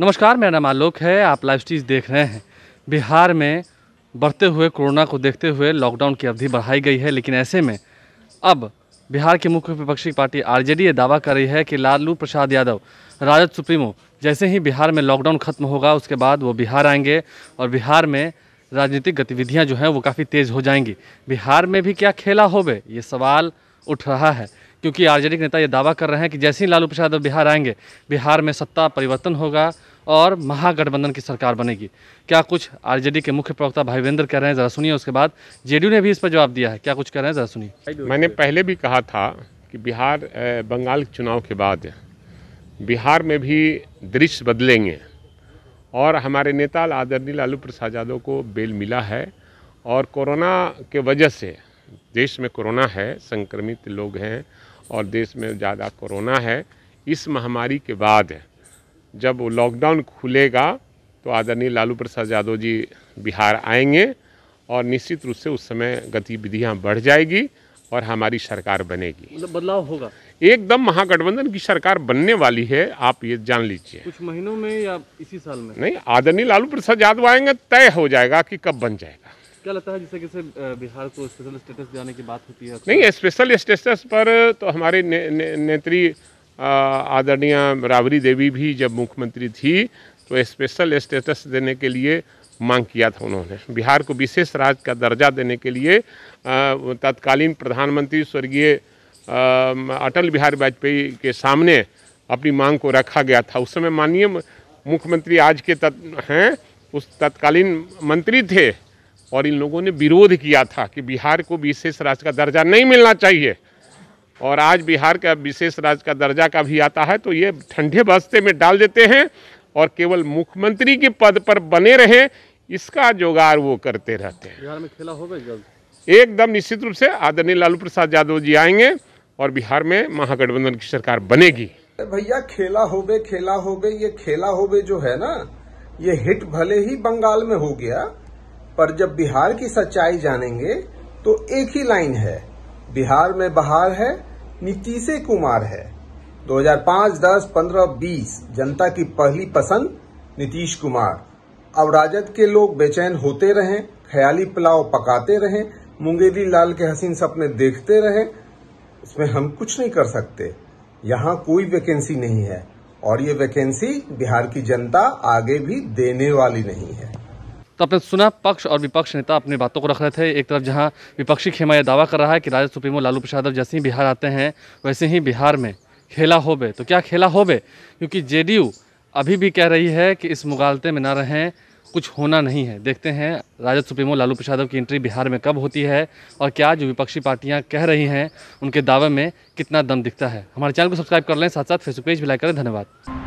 नमस्कार मेरा नाम आलोक है आप लाइव स्टीज देख रहे हैं बिहार में बढ़ते हुए कोरोना को देखते हुए लॉकडाउन की अवधि बढ़ाई गई है लेकिन ऐसे में अब बिहार की मुख्य विपक्षी पार्टी आरजेडी ये दावा कर रही है कि लालू प्रसाद यादव राजद सुप्रीमो जैसे ही बिहार में लॉकडाउन खत्म होगा उसके बाद वो बिहार आएंगे और बिहार में राजनीतिक गतिविधियां जो हैं वो काफ़ी तेज़ हो जाएंगी बिहार में भी क्या खेला होबे ये सवाल उठ रहा है क्योंकि आरजेडी के नेता ये दावा कर रहे हैं कि जैसे ही लालू प्रसाद यादव बिहार आएंगे बिहार में सत्ता परिवर्तन होगा और महागठबंधन की सरकार बनेगी क्या कुछ आरजेडी के मुख्य प्रवक्ता भाईवेंद्र कह रहे हैं ज़रा सुनिए उसके बाद जेडीयू ने भी इस पर जवाब दिया है क्या कुछ कह रहे हैं ज़रा सुनिए मैंने पहले भी कहा था कि बिहार बंगाल के चुनाव के बाद बिहार में भी दृश्य बदलेंगे और हमारे नेता आदरणीय लालू प्रसाद यादव को बेल मिला है और कोरोना के वजह से देश में कोरोना है संक्रमित लोग हैं और देश में ज़्यादा कोरोना है इस महामारी के बाद जब लॉकडाउन खुलेगा तो आदरणीय लालू प्रसाद यादव जी बिहार आएंगे और निश्चित रूप से उस समय गतिविधियां बढ़ जाएगी और हमारी सरकार बनेगी मतलब बदलाव होगा एकदम महागठबंधन की सरकार बनने वाली है आप ये जान लीजिए कुछ महीनों में या इसी साल में नहीं आदरणीय लालू प्रसाद यादव आएंगे तय हो जाएगा कि कब बन जाएगा क्या लगता है जैसे जैसे बिहार को स्पेशल स्टेटस देने की बात होती है नहीं स्पेशल स्टेटस पर तो हमारे ने, ने, नेत्री आदरणीय राबरी देवी भी जब मुख्यमंत्री थी तो स्पेशल स्टेटस देने के लिए मांग किया था उन्होंने बिहार को विशेष राज्य का दर्जा देने के लिए तत्कालीन प्रधानमंत्री स्वर्गीय अटल बिहारी वाजपेयी के सामने अपनी मांग को रखा गया था उस समय माननीय मुख्यमंत्री आज के तत् हैं उस तत्कालीन मंत्री थे और इन लोगों ने विरोध किया था कि बिहार को विशेष राज्य का दर्जा नहीं मिलना चाहिए और आज बिहार का विशेष राज्य का दर्जा का भी आता है तो ये ठंडे बस्ते में डाल देते हैं और केवल मुख्यमंत्री के पद पर बने रहे इसका जोगार वो करते रहते हैं बिहार में खेला होगा जल्द एकदम निश्चित रूप से आदरणीय लालू प्रसाद यादव जी आएंगे और बिहार में महागठबंधन की सरकार बनेगी भैया खेला होबे खेला होबे ये खेला होबे जो है ना ये हिट भले ही बंगाल में हो गया पर जब बिहार की सच्चाई जानेंगे तो एक ही लाइन है बिहार में बहार है नीतीशे कुमार है 2005, 10, 15, 20 जनता की पहली पसंद नीतीश कुमार अब राजद के लोग बेचैन होते रहे ख्याली पुलाव पकाते रहे मुंगेली लाल के हसीन सपने देखते रहे इसमें हम कुछ नहीं कर सकते यहाँ कोई वैकेंसी नहीं है और ये वैकेंसी बिहार की जनता आगे भी देने वाली नहीं है तो आपने सुना पक्ष और विपक्ष नेता अपनी बातों को रख रहे थे एक तरफ जहां विपक्षी खेमा यह दावा कर रहा है कि राजद सुप्रीमो लालू प्रसाद जैसे ही बिहार आते हैं वैसे ही बिहार में खेला होबे तो क्या खेला होबे क्योंकि जेडीयू अभी भी कह रही है कि इस मुगालते में ना रहें कुछ होना नहीं है देखते हैं राजद सुप्रीमो लालू प्रसाद की एंट्री बिहार में कब होती है और क्या जो विपक्षी पार्टियां कह रही हैं उनके दावे में कितना दम दिखता है हमारे चैनल को सब्सक्राइब कर लें साथ साथ फेसबुक पेज भी लाइक करें धन्यवाद